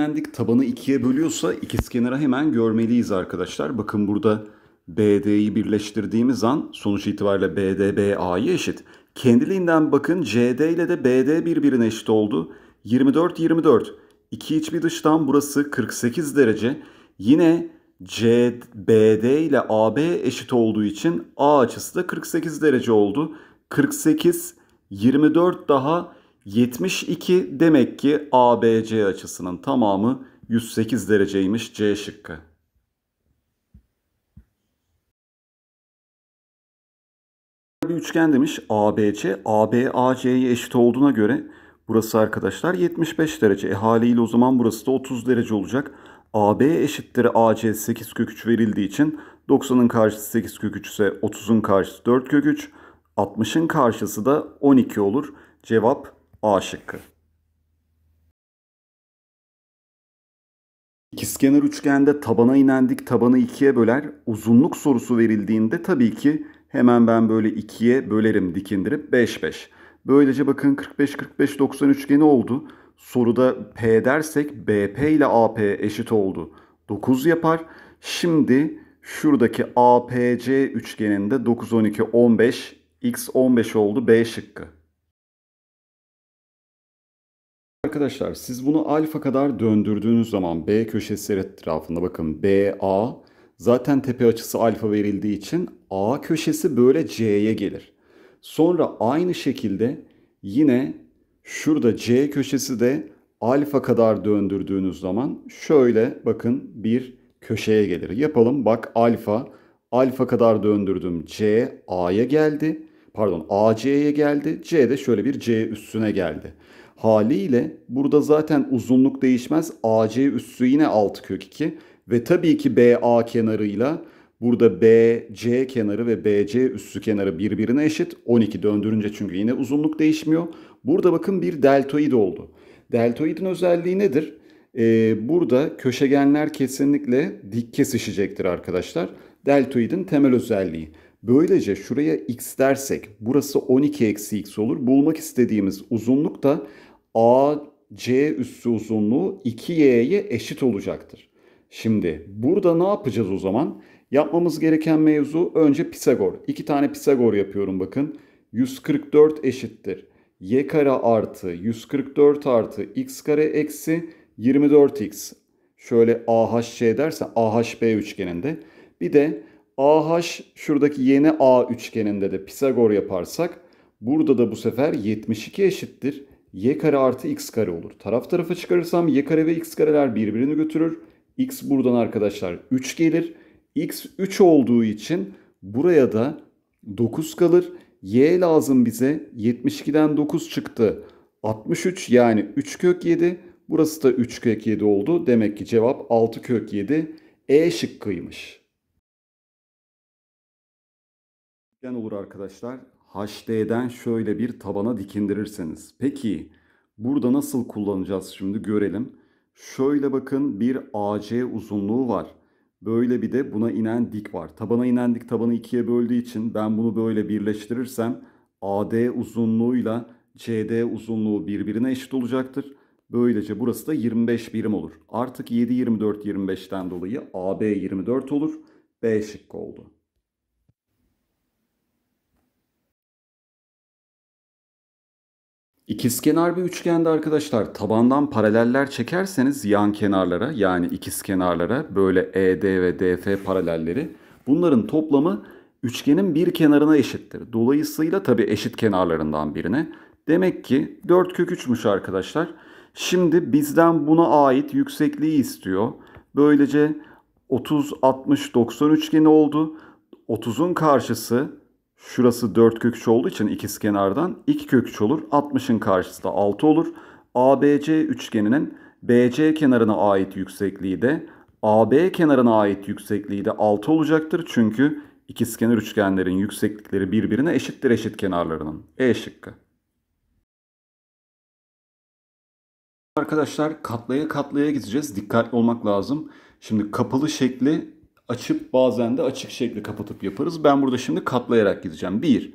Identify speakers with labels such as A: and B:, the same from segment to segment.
A: Beğendik tabanı ikiye bölüyorsa ikiz kenara hemen görmeliyiz arkadaşlar. Bakın burada BD'yi birleştirdiğimiz an sonuç itibariyle BD BA'ya eşit. Kendiliğinden bakın CD ile de BD birbirine eşit oldu. 24 24. İki iç bir dıştan burası 48 derece. Yine CBD ile AB eşit olduğu için A açısı da 48 derece oldu. 48 24 daha 72 demek ki ABC açısının tamamı 108 dereceymiş C şıkkı. Bir üçgen demiş ABC, ABAC'ye eşit olduğuna göre burası arkadaşlar 75 derece. E haliyle o zaman burası da 30 derece olacak. AB eşittir AC 8 kök 3 verildiği için 90'ın karşısı 8 kök 3 ise 30'un karşısı 4 kök 3, 60'ın karşısı da 12 olur. Cevap A şıkkı. İkizkenar üçgende tabana inen dik tabanı ikiye böler. Uzunluk sorusu verildiğinde tabii ki hemen ben böyle ikiye bölerim dikindirip 5 5. Böylece bakın 45 45 90 üçgeni oldu. Soruda P dersek BP ile AP eşit oldu. 9 yapar. Şimdi şuradaki APC üçgeninde 9 12 15 x 15 oldu B şıkkı. Arkadaşlar siz bunu alfa kadar döndürdüğünüz zaman B köşesi etrafında bakın BA zaten tepe açısı alfa verildiği için A köşesi böyle C'ye gelir. Sonra aynı şekilde yine şurada C köşesi de alfa kadar döndürdüğünüz zaman şöyle bakın bir köşeye gelir. Yapalım bak alfa alfa kadar döndürdüm C A'ya geldi. Pardon AC'ye geldi. C de şöyle bir C üstüne geldi. Haliyle burada zaten uzunluk değişmez. AC üssü yine 6 kök 2 ve tabii ki BA kenarıyla burada BC kenarı ve BC üssü kenarı birbirine eşit. 12 döndürünce çünkü yine uzunluk değişmiyor. Burada bakın bir deltoid oldu. Deltoidin özelliği nedir? Ee, burada köşegenler kesinlikle dik kesişecektir arkadaşlar. Deltoidin temel özelliği. Böylece şuraya x dersek burası 12 eksi x olur. Bulmak istediğimiz uzunluk da AC üssü uzunluğu 2y'ye eşit olacaktır. Şimdi burada ne yapacağız o zaman? Yapmamız gereken mevzu önce Pisagor. İki tane Pisagor yapıyorum bakın. 144 eşittir. Y kare artı 144 artı x kare eksi 24x. Şöyle AHC derse AHB üçgeninde. Bir de AH şuradaki yeni A üçgeninde de Pisagor yaparsak burada da bu sefer 72 eşittir y kare artı x kare olur. Taraf tarafa çıkarırsam y kare ve x kareler birbirini götürür. x buradan arkadaşlar 3 gelir. x 3 olduğu için buraya da 9 kalır. y lazım bize. 72'den 9 çıktı. 63 yani 3 kök 7. Burası da 3 kök 7 oldu. Demek ki cevap 6 kök 7 E şıkkıymış. olur arkadaşlar. HD'den şöyle bir tabana dikindirirseniz. Peki burada nasıl kullanacağız şimdi görelim. Şöyle bakın bir AC uzunluğu var. Böyle bir de buna inen dik var. Tabana inen dik tabanı ikiye böldüğü için ben bunu böyle birleştirirsem AD uzunluğuyla CD uzunluğu birbirine eşit olacaktır. Böylece burası da 25 birim olur. Artık 7, 24, 25'ten dolayı AB 24 olur. B şıkkı oldu. İkizkenar bir üçgende arkadaşlar tabandan paraleller çekerseniz yan kenarlara yani ikizkenarlara böyle ED ve DF paralelleri bunların toplamı üçgenin bir kenarına eşittir. Dolayısıyla tabi eşit kenarlarından birine. Demek ki 4 kök 3'müş arkadaşlar. Şimdi bizden buna ait yüksekliği istiyor. Böylece 30, 60, 90 üçgeni oldu. 30'un karşısı Şurası 4 kök olduğu için ikiz kenardan 2 kök olur. 60'ın karşısı da 6 olur. ABC üçgeninin BC kenarına ait yüksekliği de AB kenarına ait yüksekliği de 6 olacaktır. Çünkü ikizkenar üçgenlerin yükseklikleri birbirine eşittir eşit kenarlarının. E şıkkı. Arkadaşlar katlaya katlaya gideceğiz. Dikkatli olmak lazım. Şimdi kapalı şekli açıp bazen de açık şekli kapatıp yaparız. Ben burada şimdi katlayarak gideceğim. Bir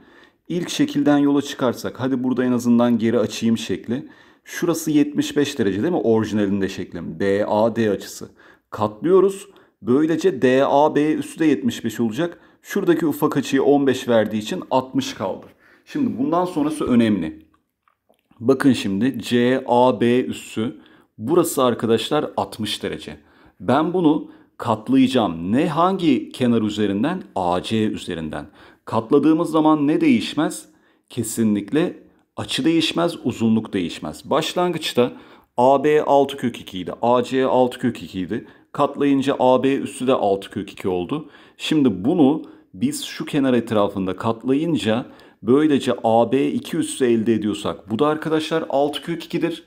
A: ilk şekilden yola çıkarsak hadi burada en azından geri açayım şekli. Şurası 75 derece değil mi? Orijinalinde şeklim. DAD açısı. Katlıyoruz. Böylece DAB üstü de 75 olacak. Şuradaki ufak açıyı 15 verdiği için 60 kaldı. Şimdi bundan sonrası önemli. Bakın şimdi CAB üssü burası arkadaşlar 60 derece. Ben bunu katlayacağım. Ne hangi kenar üzerinden? AC üzerinden. Katladığımız zaman ne değişmez? Kesinlikle açı değişmez, uzunluk değişmez. Başlangıçta AB 6 kök 2 idi. AC 6 kök 2 idi. Katlayınca AB üstü de 6 kök 2 oldu. Şimdi bunu biz şu kenar etrafında katlayınca böylece AB 2 üssü elde ediyorsak bu da arkadaşlar 6 kök 2'dir.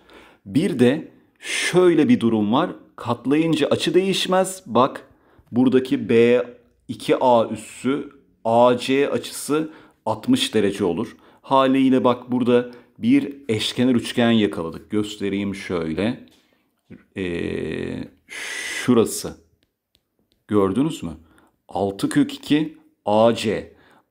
A: Bir de Şöyle bir durum var. Katlayınca açı değişmez. Bak buradaki B2A üssü AC açısı 60 derece olur. Haliyle bak burada bir eşkenar üçgen yakaladık. Göstereyim şöyle. Ee, şurası. Gördünüz mü? 6 kök 2 AC.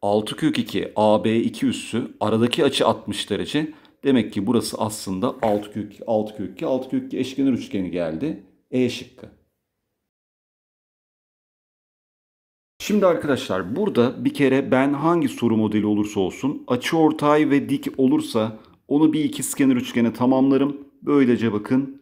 A: 6 kök 2 AB 2 üssü. Aradaki açı 60 derece. Demek ki burası aslında alt kök, alt kök, alt kök eşkenar üçgeni geldi. E şıkkı. Şimdi arkadaşlar burada bir kere ben hangi soru modeli olursa olsun açı ortay ve dik olursa onu bir ikizkenar üçgene tamamlarım. Böylece bakın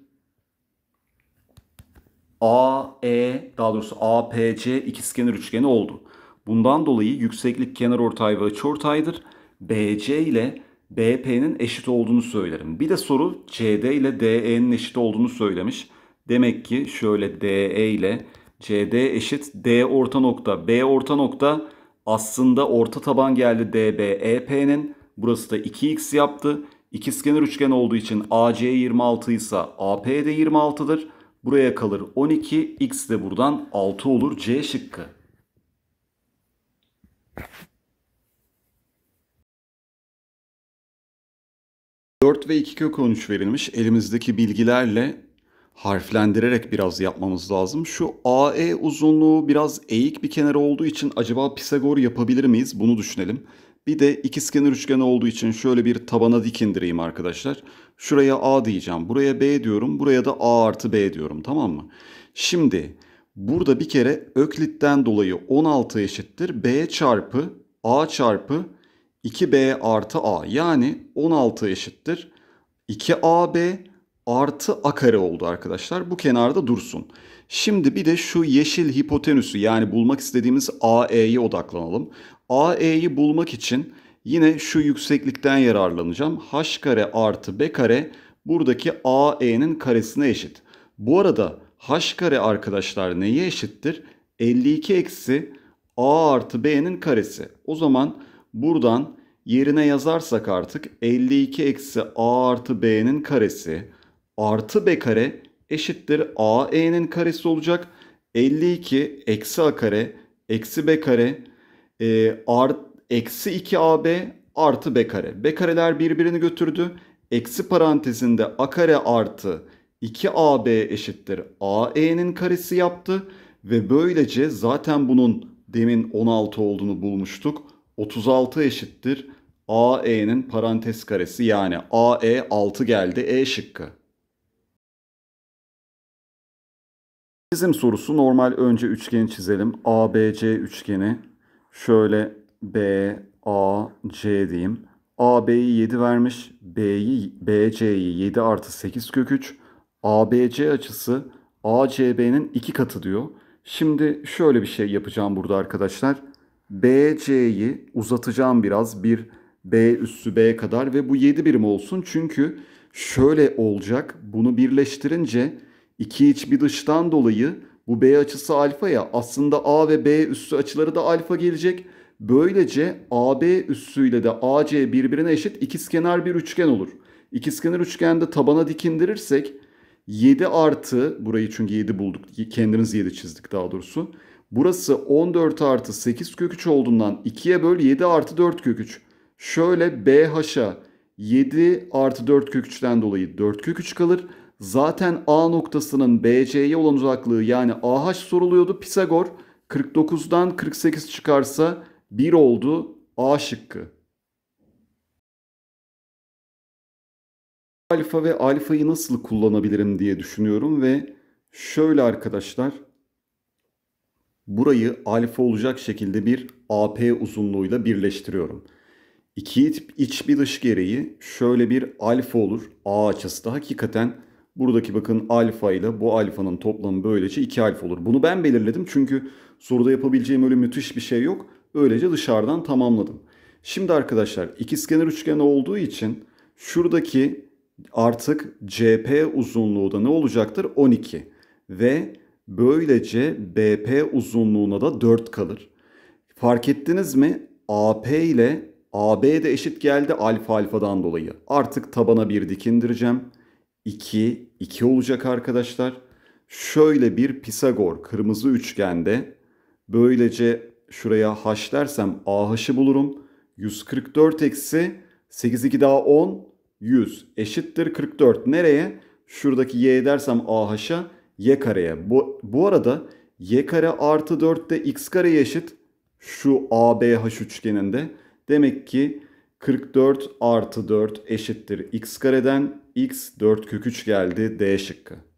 A: AE daha doğrusu APC ikizkenar üçgeni oldu. Bundan dolayı yükseklik kenarortay ve açıortaydır. BC ile BP'nin eşit olduğunu söylerim. Bir de soru CD ile DE'nin eşit olduğunu söylemiş. Demek ki şöyle DE ile CD eşit D orta nokta B orta nokta aslında orta taban geldi DB EP'nin. Burası da 2x yaptı. İkizkenar üçgen olduğu için AC 26 ise AP de 26'dır. Buraya kalır 12, x de buradan 6 olur C şıkkı. 4 ve 2 kök 13 verilmiş. Elimizdeki bilgilerle harflendirerek biraz yapmamız lazım. Şu AE uzunluğu biraz eğik bir kenar olduğu için acaba Pisagor yapabilir miyiz? Bunu düşünelim. Bir de ikizkenar üçgen olduğu için şöyle bir tabana dikindireyim arkadaşlar. Şuraya A diyeceğim. Buraya B diyorum. Buraya da A artı B diyorum. Tamam mı? Şimdi burada bir kere Öklit'ten dolayı 16 eşittir. B çarpı A çarpı 2b artı a yani 16 eşittir. 2ab artı a kare oldu arkadaşlar. Bu kenarda dursun. Şimdi bir de şu yeşil hipotenüsü yani bulmak istediğimiz AE'ye odaklanalım. AE'yi bulmak için yine şu yükseklikten yararlanacağım. h kare artı b kare buradaki AE'nin karesine eşit. Bu arada h kare arkadaşlar neye eşittir? 52 eksi a artı b'nin karesi. O zaman Buradan yerine yazarsak artık 52 eksi a artı b'nin karesi artı b kare eşittir a e'nin karesi olacak. 52 eksi a kare eksi b kare e, art, eksi 2 ab artı b kare. B kareler birbirini götürdü. Eksi parantezinde a kare artı 2ab eşittir a e'nin karesi yaptı. Ve böylece zaten bunun demin 16 olduğunu bulmuştuk. 36 eşittir AE'nin parantez karesi yani AE 6 geldi E şıkkı. Bizim sorusu normal önce üçgeni çizelim. ABC üçgeni şöyle B, A, C diyeyim. AB'yi 7 vermiş. B'yi BC'yi 7 artı 8 kök 3. ABC açısı ACB'nin 2 katı diyor. Şimdi şöyle bir şey yapacağım burada arkadaşlar. BC'yi uzatacağım biraz bir B üssü B kadar ve bu 7 birim olsun. Çünkü şöyle olacak bunu birleştirince iki iç bir dıştan dolayı bu B açısı alfa ya aslında A ve B üssü açıları da alfa gelecek. Böylece AB üssüyle de AC birbirine eşit ikizkenar bir üçgen olur. İkizkenar üçgende tabana dikindirirsek 7 artı burayı çünkü 7 bulduk kendimiz 7 çizdik daha doğrusu. Burası 14 artı 8 kök köküç olduğundan 2'ye böl 7 artı 4 kök köküç. Şöyle BH'a 7 artı 4 kök köküçten dolayı 4 kök köküç kalır. Zaten A noktasının BC'ye olan uzaklığı yani AH soruluyordu. Pisagor 49'dan 48 çıkarsa 1 oldu. A şıkkı. Alfa ve alfayı nasıl kullanabilirim diye düşünüyorum ve şöyle arkadaşlar Burayı alfa olacak şekilde bir AP uzunluğuyla birleştiriyorum. İki tip iç bir dış gereği şöyle bir alfa olur. A açısı da hakikaten buradaki bakın alfa ile bu alfanın toplamı böylece 2 alfa olur. Bunu ben belirledim çünkü soruda yapabileceğim öyle müthiş bir şey yok. Böylece dışarıdan tamamladım. Şimdi arkadaşlar ikizkenar üçgen olduğu için şuradaki artık CP uzunluğu da ne olacaktır? 12 ve Böylece BP uzunluğuna da 4 kalır. Fark ettiniz mi? AP ile AB de eşit geldi alfa alfadan dolayı. Artık tabana bir dik indireceğim. 2, 2 olacak arkadaşlar. Şöyle bir Pisagor kırmızı üçgende böylece şuraya h dersem ah'ı bulurum. 144 eksi 8 2 daha 10 100 eşittir 44. Nereye? Şuradaki y dersem ah'a y kareye. Bu, bu arada y kare artı 4 de x kareye eşit. Şu ABH üçgeninde. Demek ki 44 artı 4 eşittir x kareden. x 4 kök 3 geldi D şıkkı.